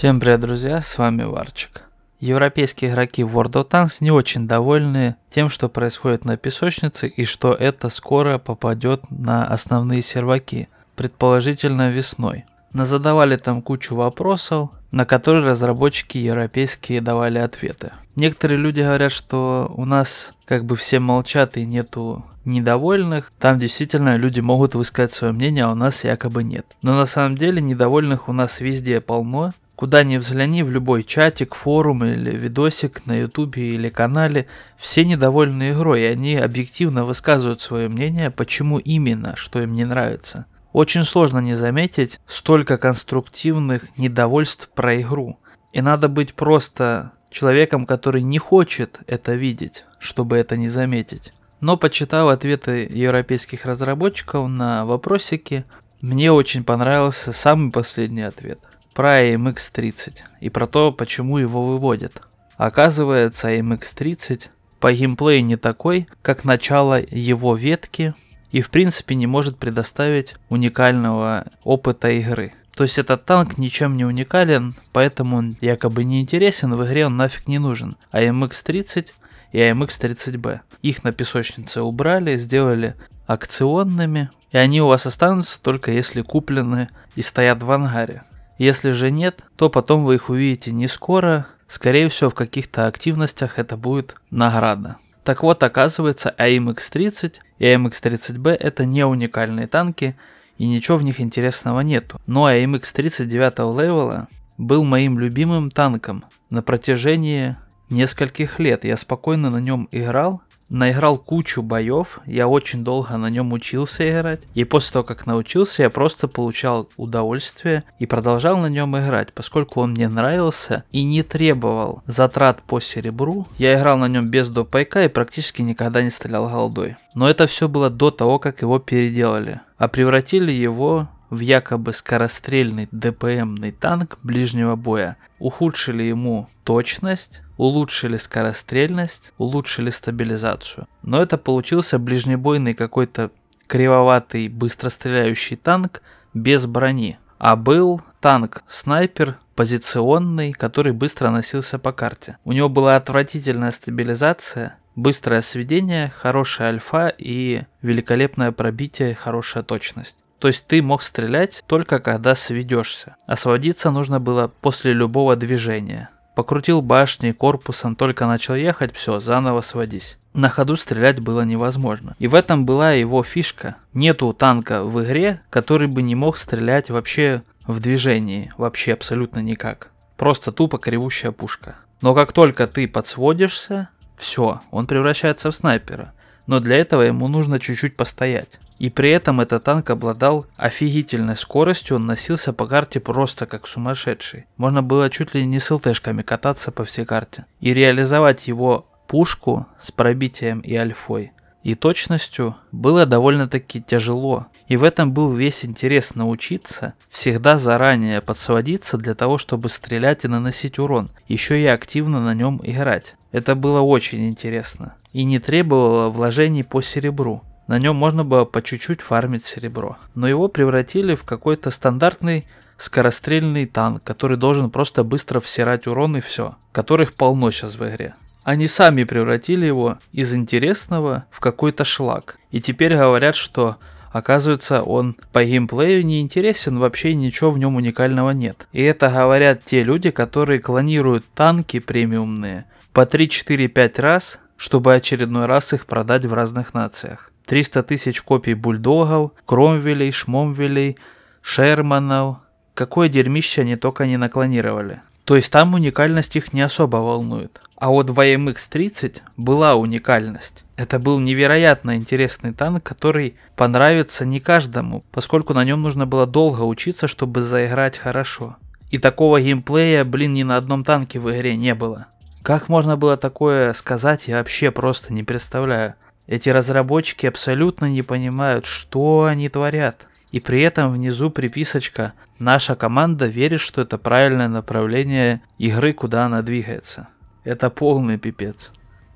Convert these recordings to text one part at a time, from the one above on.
Всем привет, друзья, с вами Варчик. Европейские игроки World of Tanks не очень довольны тем, что происходит на песочнице и что это скоро попадет на основные серваки, предположительно весной. Назадавали там кучу вопросов, на которые разработчики европейские давали ответы. Некоторые люди говорят, что у нас как бы все молчат и нету недовольных. Там действительно люди могут высказать свое мнение, а у нас якобы нет. Но на самом деле недовольных у нас везде полно. Куда ни взгляни, в любой чатик, форум или видосик на ютубе или канале, все недовольны игрой, и они объективно высказывают свое мнение, почему именно, что им не нравится. Очень сложно не заметить столько конструктивных недовольств про игру. И надо быть просто человеком, который не хочет это видеть, чтобы это не заметить. Но почитал ответы европейских разработчиков на вопросики, мне очень понравился самый последний ответ про AMX-30 и про то, почему его выводят. Оказывается, AMX-30 по геймплею не такой, как начало его ветки, и в принципе не может предоставить уникального опыта игры. То есть этот танк ничем не уникален, поэтому он якобы не интересен, в игре он нафиг не нужен. А MX-30 и AMX-30B. Их на песочнице убрали, сделали акционными, и они у вас останутся только если куплены и стоят в ангаре. Если же нет, то потом вы их увидите не скоро, скорее всего в каких-то активностях это будет награда. Так вот, оказывается, AMX-30 и AMX-30B это не уникальные танки, и ничего в них интересного нету. Но amx 39 левела был моим любимым танком на протяжении нескольких лет. Я спокойно на нем играл, наиграл кучу боев, я очень долго на нем учился играть, и после того, как научился, я просто получал удовольствие и продолжал на нем играть, поскольку он мне нравился и не требовал затрат по серебру. Я играл на нем без допайка и практически никогда не стрелял голдой. Но это все было до того, как его переделали, а превратили его в якобы скорострельный ДПМный танк ближнего боя, ухудшили ему точность, улучшили скорострельность, улучшили стабилизацию. Но это получился ближнебойный какой-то кривоватый быстростреляющий танк без брони. А был танк-снайпер позиционный, который быстро носился по карте. У него была отвратительная стабилизация, быстрое сведение, хорошая альфа и великолепное пробитие, хорошая точность. То есть ты мог стрелять только когда сведешься. Освободиться а нужно было после любого движения. Покрутил башней, корпусом, только начал ехать, все, заново сводись. На ходу стрелять было невозможно. И в этом была его фишка. Нету танка в игре, который бы не мог стрелять вообще в движении, вообще абсолютно никак. Просто тупо кривущая пушка. Но как только ты подсводишься, все, он превращается в снайпера но для этого ему нужно чуть-чуть постоять. И при этом этот танк обладал офигительной скоростью, он носился по карте просто как сумасшедший. Можно было чуть ли не с ЛТшками кататься по всей карте. И реализовать его пушку с пробитием и альфой и точностью было довольно-таки тяжело. И в этом был весь интерес научиться всегда заранее подсводиться для того, чтобы стрелять и наносить урон, еще и активно на нем играть. Это было очень интересно и не требовало вложений по серебру. На нем можно было по чуть-чуть фармить серебро. Но его превратили в какой-то стандартный скорострельный танк, который должен просто быстро всирать урон и все. Которых полно сейчас в игре. Они сами превратили его из интересного в какой-то шлак. И теперь говорят, что Оказывается, он по геймплею не интересен, вообще ничего в нем уникального нет. И это говорят те люди, которые клонируют танки премиумные по 3-4-5 раз, чтобы очередной раз их продать в разных нациях. 300 тысяч копий бульдогов, кромвелей, шмомвелей, шерманов. Какое дерьмище они только не наклонировали. То есть там уникальность их не особо волнует. А вот в AMX-30 была уникальность. Это был невероятно интересный танк, который понравится не каждому, поскольку на нем нужно было долго учиться, чтобы заиграть хорошо. И такого геймплея, блин, ни на одном танке в игре не было. Как можно было такое сказать, я вообще просто не представляю. Эти разработчики абсолютно не понимают, что они творят. И при этом внизу приписочка «Наша команда верит, что это правильное направление игры, куда она двигается». Это полный пипец.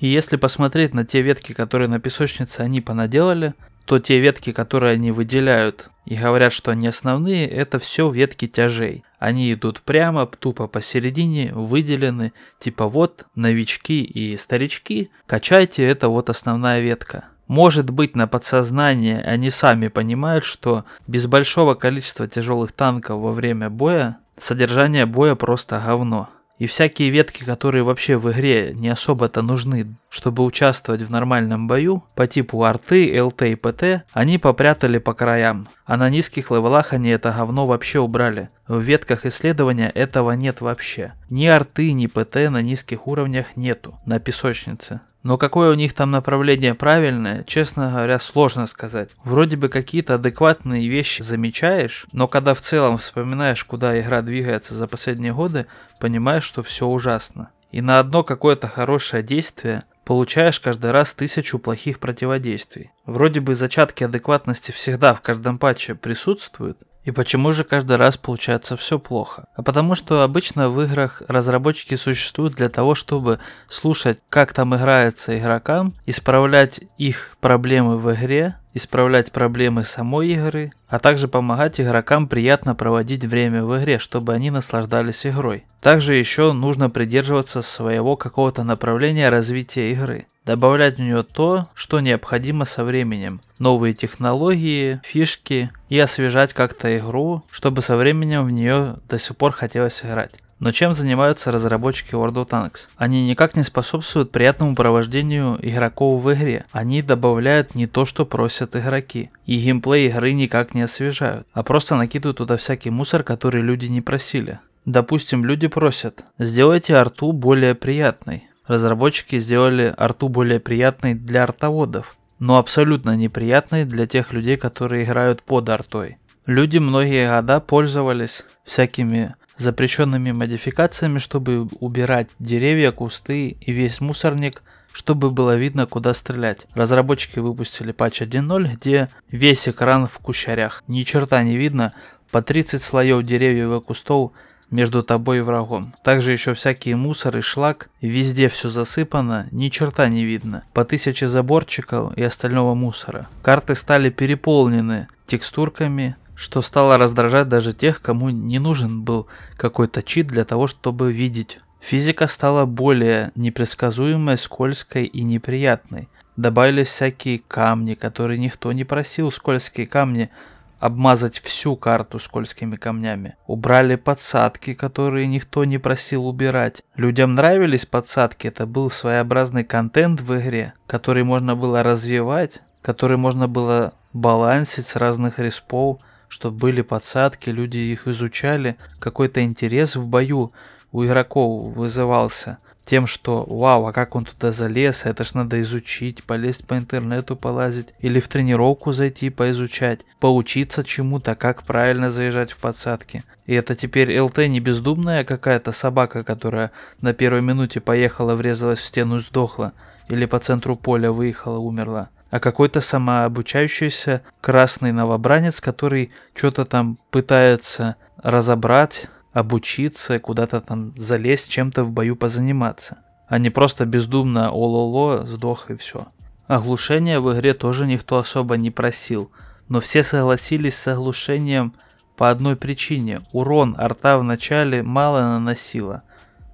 И если посмотреть на те ветки, которые на песочнице они понаделали, то те ветки, которые они выделяют и говорят, что они основные, это все ветки тяжей. Они идут прямо, тупо посередине, выделены, типа вот новички и старички, качайте, это вот основная ветка. Может быть, на подсознание они сами понимают, что без большого количества тяжелых танков во время боя содержание боя просто говно. И всякие ветки, которые вообще в игре не особо-то нужны, чтобы участвовать в нормальном бою, по типу арты, ЛТ и ПТ, они попрятали по краям. А на низких левелах они это говно вообще убрали. В ветках исследования этого нет вообще. Ни арты, ни ПТ на низких уровнях нету на песочнице. Но какое у них там направление правильное, честно говоря, сложно сказать. Вроде бы какие-то адекватные вещи замечаешь, но когда в целом вспоминаешь, куда игра двигается за последние годы, понимаешь, что все ужасно. И на одно какое-то хорошее действие получаешь каждый раз тысячу плохих противодействий. Вроде бы зачатки адекватности всегда в каждом патче присутствуют, и почему же каждый раз получается все плохо? А потому что обычно в играх разработчики существуют для того, чтобы слушать, как там играется игрокам, исправлять их проблемы в игре, исправлять проблемы самой игры, а также помогать игрокам приятно проводить время в игре, чтобы они наслаждались игрой. Также еще нужно придерживаться своего какого-то направления развития игры добавлять в нее то, что необходимо со временем. Новые технологии, фишки и освежать как-то игру, чтобы со временем в нее до сих пор хотелось играть. Но чем занимаются разработчики World of Tanks? Они никак не способствуют приятному провождению игроков в игре. Они добавляют не то, что просят игроки. И геймплей игры никак не освежают, а просто накидывают туда всякий мусор, который люди не просили. Допустим, люди просят, сделайте арту более приятной разработчики сделали арту более приятной для артоводов, но абсолютно неприятной для тех людей, которые играют под артой. Люди многие года пользовались всякими запрещенными модификациями, чтобы убирать деревья, кусты и весь мусорник, чтобы было видно, куда стрелять. Разработчики выпустили патч 1.0, где весь экран в кущарях. Ни черта не видно, по 30 слоев деревьев и кустов – между тобой и врагом. Также еще всякие мусор и шлак, везде все засыпано, ни черта не видно. По тысяче заборчиков и остального мусора. Карты стали переполнены текстурками, что стало раздражать даже тех, кому не нужен был какой-то чит для того, чтобы видеть. Физика стала более непредсказуемой, скользкой и неприятной. Добавились всякие камни, которые никто не просил, скользкие камни – обмазать всю карту скользкими камнями. Убрали подсадки, которые никто не просил убирать. Людям нравились подсадки, это был своеобразный контент в игре, который можно было развивать, который можно было балансить с разных респов, чтобы были подсадки, люди их изучали, какой-то интерес в бою у игроков вызывался – тем, что вау, а как он туда залез, это ж надо изучить, полезть по интернету полазить, или в тренировку зайти поизучать, поучиться чему-то, как правильно заезжать в подсадки. И это теперь ЛТ не бездумная какая-то собака, которая на первой минуте поехала, врезалась в стену и сдохла, или по центру поля выехала, умерла а какой-то самообучающийся красный новобранец, который что-то там пытается разобрать, обучиться, куда-то там залезть, чем-то в бою позаниматься. А не просто бездумно ололо, сдох и все. Оглушение в игре тоже никто особо не просил, но все согласились с оглушением по одной причине. Урон арта в начале мало наносила.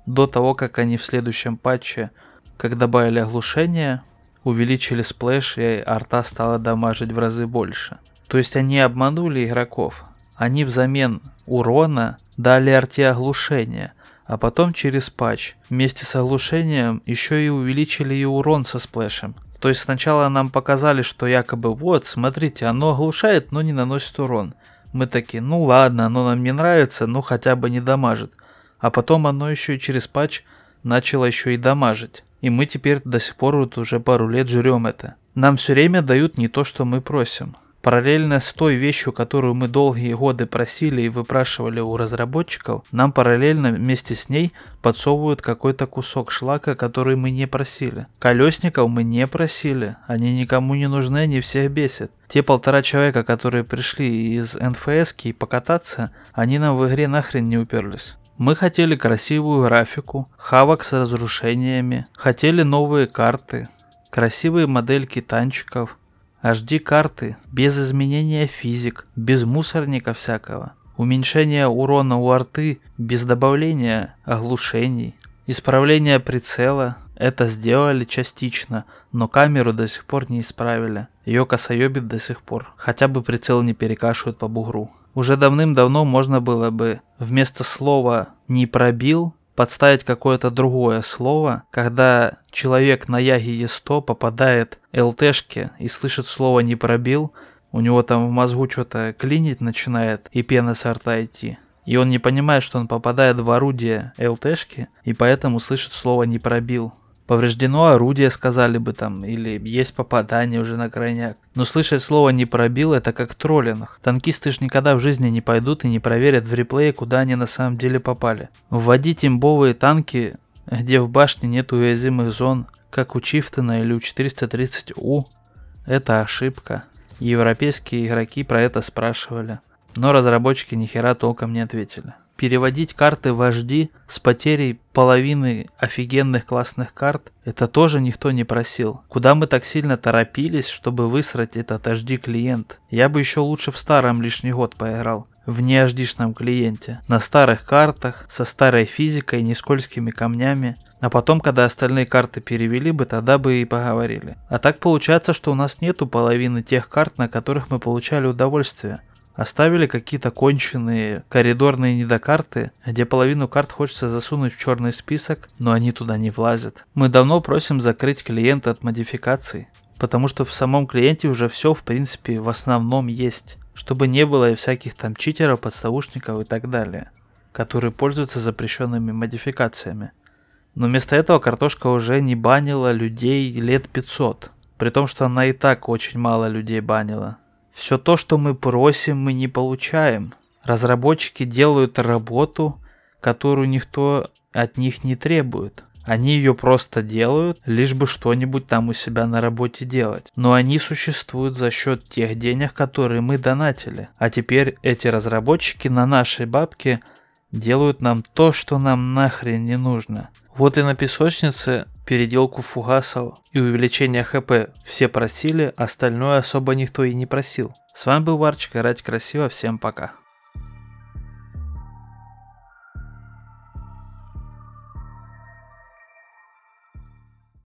До того, как они в следующем патче, как добавили оглушение, увеличили сплэш и арта стала дамажить в разы больше. То есть они обманули игроков. Они взамен урона дали арте оглушение, а потом через патч вместе с оглушением еще и увеличили и урон со сплэшем. То есть сначала нам показали, что якобы вот, смотрите, оно оглушает, но не наносит урон. Мы такие, ну ладно, оно нам не нравится, но хотя бы не дамажит. А потом оно еще и через патч начало еще и дамажить. И мы теперь до сих пор вот уже пару лет жрем это. Нам все время дают не то, что мы просим. Параллельно с той вещью, которую мы долгие годы просили и выпрашивали у разработчиков, нам параллельно вместе с ней подсовывают какой-то кусок шлака, который мы не просили. Колесников мы не просили, они никому не нужны, они всех бесят. Те полтора человека, которые пришли из НФС и покататься, они нам в игре нахрен не уперлись. Мы хотели красивую графику, хавок с разрушениями, хотели новые карты, красивые модельки танчиков – HD-карты, без изменения физик, без мусорника всякого, уменьшение урона у арты, без добавления оглушений, исправление прицела, это сделали частично, но камеру до сих пор не исправили. Ее косоебит до сих пор, хотя бы прицел не перекашивают по бугру. Уже давным-давно можно было бы вместо слова «не пробил» подставить какое-то другое слово, когда человек на Яги Е100 попадает ЛТшке и слышит слово «не пробил», у него там в мозгу что-то клинить начинает и пена сорта идти. И он не понимает, что он попадает в орудие ЛТшки, и поэтому слышит слово «не пробил» повреждено орудие, сказали бы там, или есть попадание уже на крайняк. Но слышать слово «не пробил» это как троллинг. Танкисты ж никогда в жизни не пойдут и не проверят в реплее, куда они на самом деле попали. Вводить имбовые танки, где в башне нет уязвимых зон, как у Чифтона или у 430У, это ошибка. Европейские игроки про это спрашивали, но разработчики нихера толком не ответили переводить карты в вожди с потерей половины офигенных классных карт, это тоже никто не просил. Куда мы так сильно торопились, чтобы высрать этот HD клиент? Я бы еще лучше в старом лишний год поиграл в неаждишном клиенте, на старых картах, со старой физикой, нескользкими камнями, а потом, когда остальные карты перевели бы, тогда бы и поговорили. А так получается, что у нас нету половины тех карт, на которых мы получали удовольствие. Оставили какие-то конченые коридорные недокарты, где половину карт хочется засунуть в черный список, но они туда не влазят. Мы давно просим закрыть клиента от модификаций, потому что в самом клиенте уже все в принципе в основном есть, чтобы не было и всяких там читеров, подставушников и так далее, которые пользуются запрещенными модификациями. Но вместо этого картошка уже не банила людей лет 500, при том, что она и так очень мало людей банила. Все то, что мы просим, мы не получаем. Разработчики делают работу, которую никто от них не требует. Они ее просто делают, лишь бы что-нибудь там у себя на работе делать. Но они существуют за счет тех денег, которые мы донатили. А теперь эти разработчики на нашей бабке делают нам то, что нам нахрен не нужно. Вот и на песочнице переделку фугасов и увеличение хп все просили, остальное особо никто и не просил. С вами был Варчик, играть красиво, всем пока.